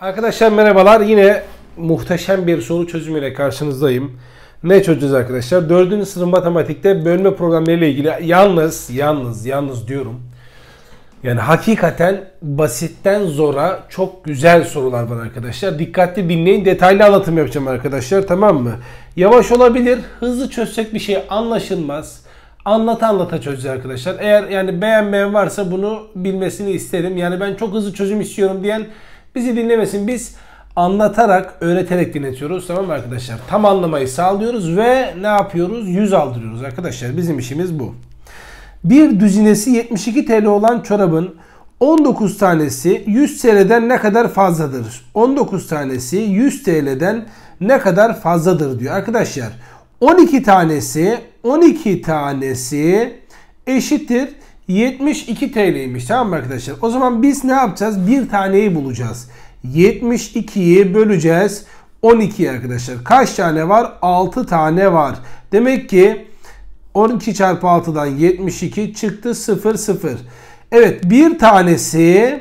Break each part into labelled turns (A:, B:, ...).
A: Arkadaşlar merhabalar. Yine muhteşem bir soru çözümüyle karşınızdayım. Ne çözeceğiz arkadaşlar? 4. sınıf matematikte bölme programlarıyla ilgili yalnız, yalnız, yalnız diyorum. Yani hakikaten basitten zora çok güzel sorular var arkadaşlar. Dikkatli dinleyin. Detaylı anlatım yapacağım arkadaşlar. Tamam mı? Yavaş olabilir. Hızlı çözsek bir şey anlaşılmaz. anlat anlata çözeceğiz arkadaşlar. Eğer yani beğenmeyen varsa bunu bilmesini isterim. Yani ben çok hızlı çözüm istiyorum diyen Bizi dinlemesin. Biz anlatarak, öğreterek dinletiyoruz. Tamam mı arkadaşlar? Tam anlamayı sağlıyoruz ve ne yapıyoruz? Yüz aldırıyoruz arkadaşlar. Bizim işimiz bu. Bir düzinesi 72 TL olan çorabın 19 tanesi 100 TL'den ne kadar fazladır? 19 tanesi 100 TL'den ne kadar fazladır diyor arkadaşlar. 12 tanesi 12 tanesi eşittir 72 TL'ymiş tamam mı arkadaşlar? O zaman biz ne yapacağız? Bir taneyi bulacağız. 72'yi böleceğiz. 12 arkadaşlar. Kaç tane var? 6 tane var. Demek ki 12 çarpı 6'dan 72 çıktı 0 0. Evet bir tanesi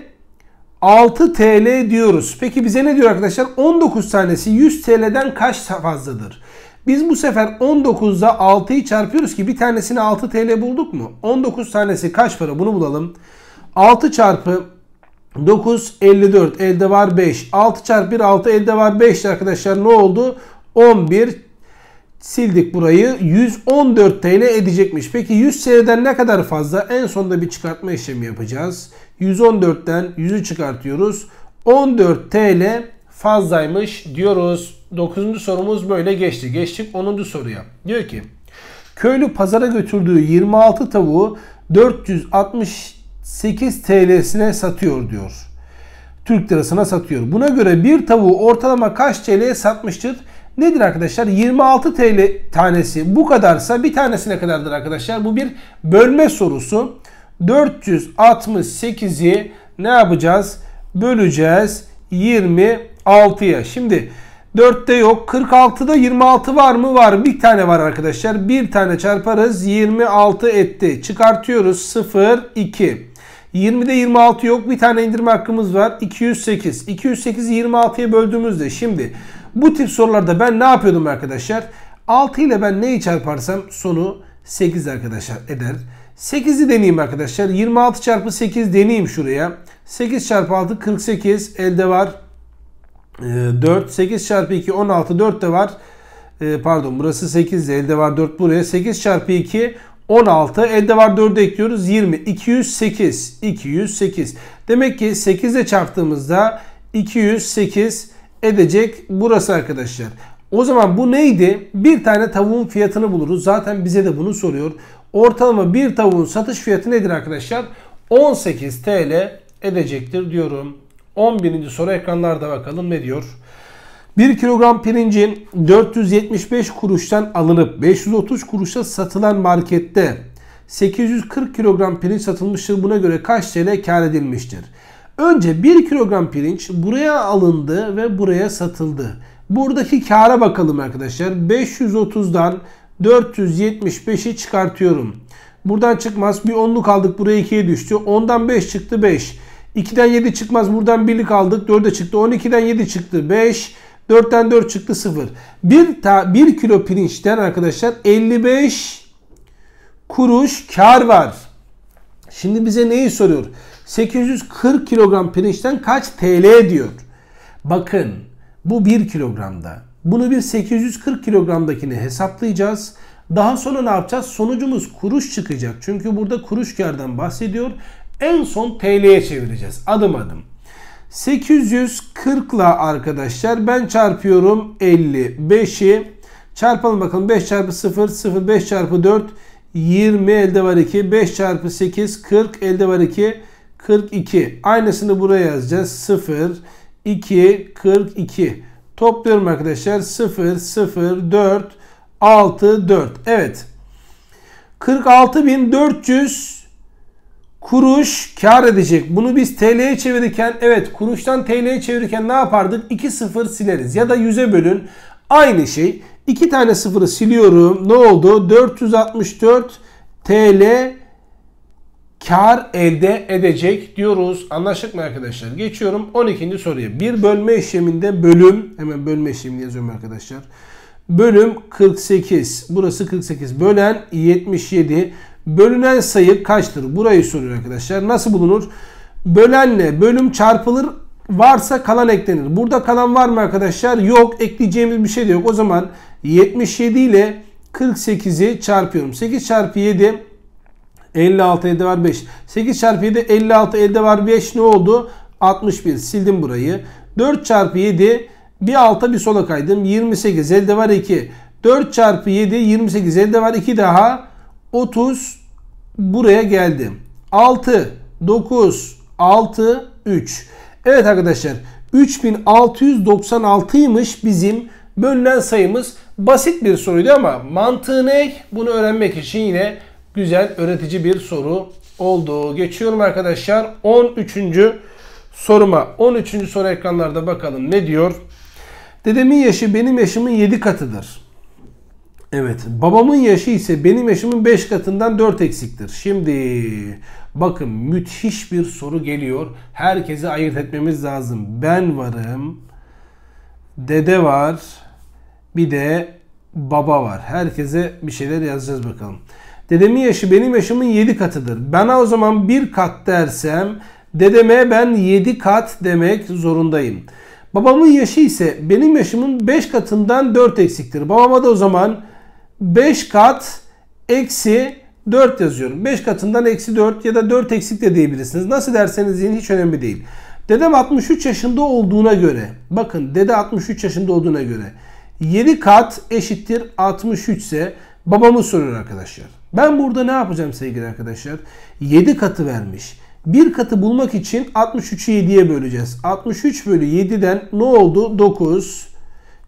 A: 6 TL diyoruz. Peki bize ne diyor arkadaşlar? 19 tanesi 100 TL'den kaç fazladır? Biz bu sefer 19'da 6'yı çarpıyoruz ki bir tanesini 6 TL bulduk mu? 19 tanesi kaç para bunu bulalım. 6 çarpı 9 54 elde var 5. 6 çarpı 1 6 elde var 5 arkadaşlar ne oldu? 11 sildik burayı 114 TL edecekmiş. Peki 100 TL'den ne kadar fazla? En sonda bir çıkartma işlemi yapacağız. 114'ten 100'ü çıkartıyoruz. 14 TL fazlaymış diyoruz. 9. sorumuz böyle geçti. Geçtik 10. soruya. Diyor ki köylü pazara götürdüğü 26 tavuğu 468 TL'sine satıyor diyor. Türk lirasına satıyor. Buna göre bir tavuğu ortalama kaç TL'ye satmıştır? Nedir arkadaşlar? 26 TL tanesi bu kadarsa bir tanesine kadardır arkadaşlar. Bu bir bölme sorusu. 468'i ne yapacağız? Böleceğiz. 20 6'ya. Şimdi 4'te yok. 46'da 26 var mı? Var. Bir tane var arkadaşlar. Bir tane çarparız. 26 etti. Çıkartıyoruz. 0, 2. 20'de 26 yok. Bir tane indirme hakkımız var. 208. 208'i 26'ya böldüğümüzde şimdi bu tip sorularda ben ne yapıyordum arkadaşlar? 6 ile ben neyi çarparsam sonu 8 arkadaşlar eder. 8'i deneyeyim arkadaşlar. 26 çarpı 8 deneyeyim şuraya. 8 çarpı 6 48 elde var 4, ee, 8 çarpı 2 16, 4 de var. Ee, pardon burası 8 elde var 4 buraya. 8 çarpı 2 16 elde var 4'ü ekliyoruz 20. 208, 208. Demek ki 8 ile çarptığımızda 208 edecek burası arkadaşlar. O zaman bu neydi? Bir tane tavuğun fiyatını buluruz. Zaten bize de bunu soruyor. Ortalama bir tavuğun satış fiyatı nedir arkadaşlar? 18 TL edecektir diyorum. 11. soru ekranlarda bakalım ne diyor? 1 kilogram pirincin 475 kuruştan alınıp 530 kuruşa satılan markette 840 kilogram pirinç satılmıştır. Buna göre kaç TL kar edilmiştir? Önce 1 kilogram pirinç buraya alındı ve buraya satıldı. Buradaki kâra bakalım arkadaşlar. 530'dan 475'i çıkartıyorum. Buradan çıkmaz. Bir 10'luk aldık. Buraya 2'ye düştü. 10'dan 5 çıktı 5. 2'den 7 çıkmaz buradan birlik aldık. 4'e çıktı. 12'den 7 çıktı. 5. 4'ten 4 çıktı 0. 1, ta, 1 kilo pirinçten arkadaşlar 55 kuruş kar var. Şimdi bize neyi soruyor? 840 kilogram pirinçten kaç TL diyor. Bakın bu 1 kilogramda. Bunu bir 840 kilogramdakini hesaplayacağız. Daha sonra ne yapacağız? Sonucumuz kuruş çıkacak. Çünkü burada kuruş kardan bahsediyor. En son TL'ye çevireceğiz adım adım. 840 ile arkadaşlar ben çarpıyorum 55'i. Çarpalım bakalım 5 çarpı 0 0 5 çarpı 4 20 elde var 2 5 çarpı 8 40 elde var 2 42 aynısını buraya yazacağız 0 2 42 topluyorum arkadaşlar 0 0 4 6 4 evet 46.400 kuruş kar edecek. Bunu biz TL'ye çevirirken evet kuruştan TL'ye çevirirken ne yapardık? 2 sıfır sileriz ya da 100'e bölün. Aynı şey. 2 tane sıfırı siliyorum. Ne oldu? 464 TL kar elde edecek diyoruz. Anlaştık mı arkadaşlar? Geçiyorum 12. soruya. Bir bölme işleminde bölüm hemen bölme işlemini yazıyorum arkadaşlar. Bölüm 48. Burası 48 bölen 77. Bölünen sayı kaçtır? Burayı soruyor arkadaşlar. Nasıl bulunur? Bölenle bölüm çarpılır. Varsa kalan eklenir. Burada kalan var mı arkadaşlar? Yok. Ekleyeceğimiz bir şey de yok. O zaman 77 ile 48'i çarpıyorum. 8 çarpı 7 56 elde var 5. 8 çarpı 7 56 elde var 5 ne oldu? 61 sildim burayı. 4 çarpı 7 bir alta bir sola kaydım. 28 elde var 2. 4 çarpı 7 28 elde var 2 daha. 30 buraya geldim. 6, 9, 6, 3. Evet arkadaşlar 3696'ymış bizim bölünen sayımız. Basit bir soruydu ama mantığı ne? Bunu öğrenmek için yine güzel öğretici bir soru oldu. Geçiyorum arkadaşlar 13. soruma. 13. soru ekranlarda bakalım ne diyor? Dedemin yaşı benim yaşımın 7 katıdır. Evet. Babamın yaşı ise benim yaşımın 5 katından 4 eksiktir. Şimdi bakın müthiş bir soru geliyor. Herkese ayırt etmemiz lazım. Ben varım. Dede var. Bir de baba var. Herkese bir şeyler yazacağız bakalım. Dedemin yaşı benim yaşımın 7 katıdır. Bana o zaman 1 kat dersem dedeme ben 7 kat demek zorundayım. Babamın yaşı ise benim yaşımın 5 katından 4 eksiktir. Babama da o zaman 5 kat eksi 4 yazıyorum. 5 katından eksi 4 ya da 4 eksik de diyebilirsiniz. Nasıl derseniz yine hiç önemli değil. Dedem 63 yaşında olduğuna göre bakın dede 63 yaşında olduğuna göre 7 kat eşittir 63 ise babamı soruyor arkadaşlar. Ben burada ne yapacağım sevgili arkadaşlar? 7 katı vermiş. 1 katı bulmak için 63'ü 7'ye böleceğiz. 63 bölü 7'den ne oldu? 9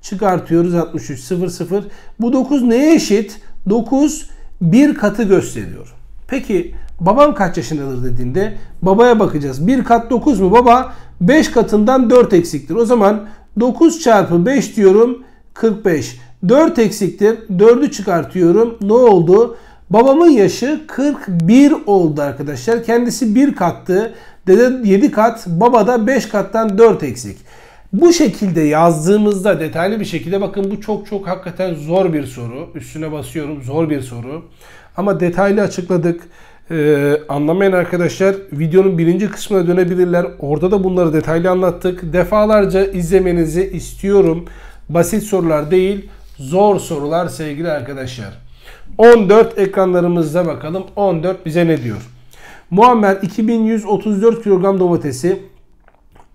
A: çıkartıyoruz 63 0 0. Bu 9 neye eşit? 9 bir katı gösteriyor. Peki babam kaç yaşındadır dediğinde babaya bakacağız. Bir kat 9 mu? Baba 5 katından 4 eksiktir. O zaman 9 çarpı 5 diyorum 45. 4 eksiktir. 4'ü çıkartıyorum. Ne oldu? Babamın yaşı 41 oldu arkadaşlar. Kendisi 1 kattı. Dede 7 kat. Baba da 5 kattan 4 eksik. Bu şekilde yazdığımızda detaylı bir şekilde bakın bu çok çok hakikaten zor bir soru. Üstüne basıyorum zor bir soru. Ama detaylı açıkladık. Ee, anlamayan arkadaşlar videonun birinci kısmına dönebilirler. Orada da bunları detaylı anlattık. Defalarca izlemenizi istiyorum. Basit sorular değil zor sorular sevgili arkadaşlar. 14 ekranlarımızda bakalım 14 bize ne diyor. Muammer 2134 kilogram domatesi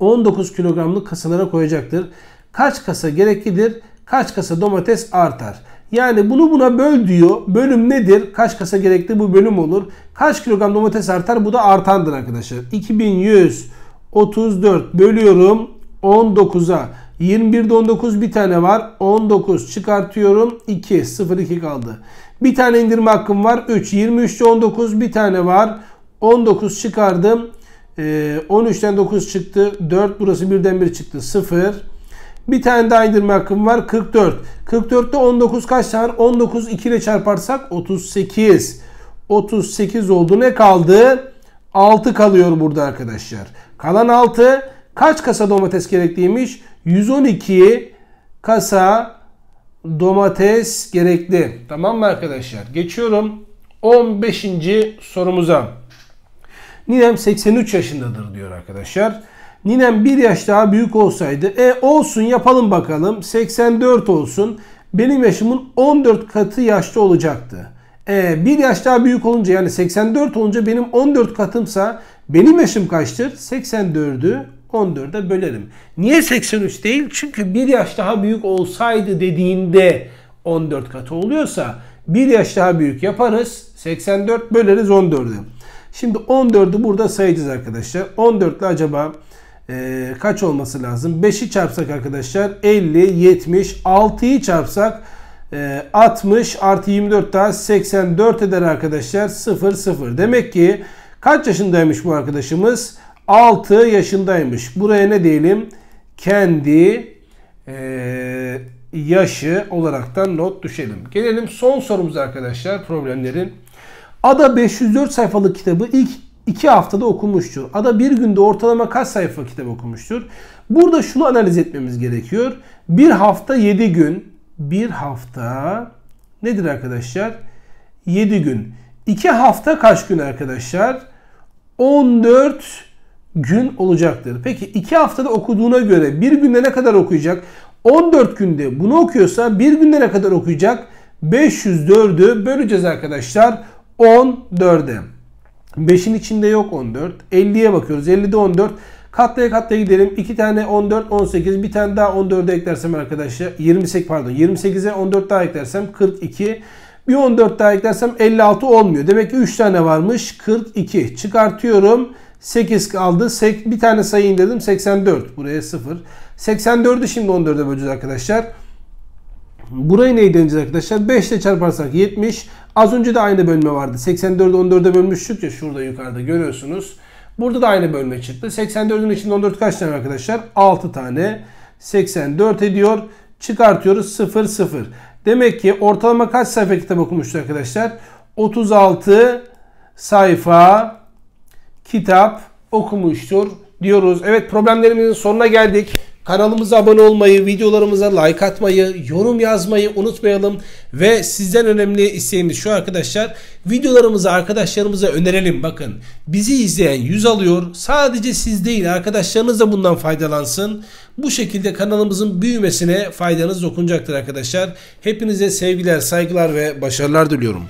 A: 19 kilogramlık kasalara koyacaktır. Kaç kasa gereklidir? Kaç kasa domates artar? Yani bunu buna böl diyor. Bölüm nedir? Kaç kasa gerekli bu bölüm olur. Kaç kilogram domates artar? Bu da artandır arkadaşlar. 2134 bölüyorum 19'a. 21'de 19 bir tane var. 19 çıkartıyorum. 2. 02 kaldı. Bir tane indirme hakkım var. 3. 23'te 19 bir tane var. 19 çıkardım. 13'ten ee, 9 çıktı. 4 burası birden bir çıktı. 0. Bir tane daha indirme hakkım var. 44. 44'te 19 kaç tane? 19 2 ile çarparsak 38. 38 oldu. Ne kaldı? 6 kalıyor burada arkadaşlar. Kalan 6 kaç kasa domates gerekliymiş? 112 kasa domates gerekli. Tamam mı arkadaşlar? Geçiyorum 15. sorumuza. Ninem 83 yaşındadır diyor arkadaşlar. Ninem 1 yaş daha büyük olsaydı e olsun yapalım bakalım 84 olsun benim yaşımın 14 katı yaşta olacaktı. E, 1 yaş daha büyük olunca yani 84 olunca benim 14 katımsa benim yaşım kaçtır? 84'ü 14'e bölerim. Niye 83 değil? Çünkü 1 yaş daha büyük olsaydı dediğinde 14 katı oluyorsa 1 yaş daha büyük yaparız. 84 böleriz 14'ü. Şimdi 14'ü burada sayacağız arkadaşlar. 14 ile acaba e, kaç olması lazım? 5'i çarpsak arkadaşlar 50, 70, 6'yı çarpsak 60 e, artı 24 daha 84 eder arkadaşlar 0 0. Demek ki kaç yaşındaymış bu arkadaşımız? 6 yaşındaymış. Buraya ne diyelim? Kendi e, yaşı olaraktan not düşelim. Gelelim son sorumuza arkadaşlar problemlerin. Ada 504 sayfalık kitabı ilk 2 haftada okumuştur. Ada bir günde ortalama kaç sayfa kitap okumuştur? Burada şunu analiz etmemiz gerekiyor. Bir hafta 7 gün. Bir hafta nedir arkadaşlar? 7 gün. 2 hafta kaç gün arkadaşlar? 14 gün olacaktır. Peki 2 haftada okuduğuna göre bir günde ne kadar okuyacak? 14 günde bunu okuyorsa bir günde ne kadar okuyacak? 504'ü böleceğiz arkadaşlar. 14'e. 5'in içinde yok 14. 50'ye bakıyoruz. 50'de 14. Katlaya katlaya gidelim. 2 tane 14, 18. Bir tane daha 14'e eklersem arkadaşlar 28 pardon 28'e 14 daha eklersem 42. Bir 14 daha eklersem 56 olmuyor. Demek ki 3 tane varmış. 42. Çıkartıyorum. 8 kaldı. Bir tane sayayım dedim. 84. Buraya 0. 84'ü şimdi 14'e böleceğiz arkadaşlar. Burayı neyle deneyeceğiz arkadaşlar? 5 ile çarparsak 70. Az önce de aynı bölme vardı. 84'ü 14'e bölmüştük ya şurada yukarıda görüyorsunuz. Burada da aynı bölme çıktı. 84'ün içinde 14 kaç tane arkadaşlar? 6 tane. 84 ediyor. Çıkartıyoruz 0 0. Demek ki ortalama kaç sayfa kitap okumuştu arkadaşlar? 36 sayfa kitap okumuştur diyoruz. Evet problemlerimizin sonuna geldik. Kanalımıza abone olmayı, videolarımıza like atmayı, yorum yazmayı unutmayalım. Ve sizden önemli isteğimiz şu arkadaşlar. Videolarımızı arkadaşlarımıza önerelim. Bakın bizi izleyen yüz alıyor. Sadece siz değil arkadaşlarınız da bundan faydalansın. Bu şekilde kanalımızın büyümesine faydanız dokunacaktır arkadaşlar. Hepinize sevgiler, saygılar ve başarılar diliyorum.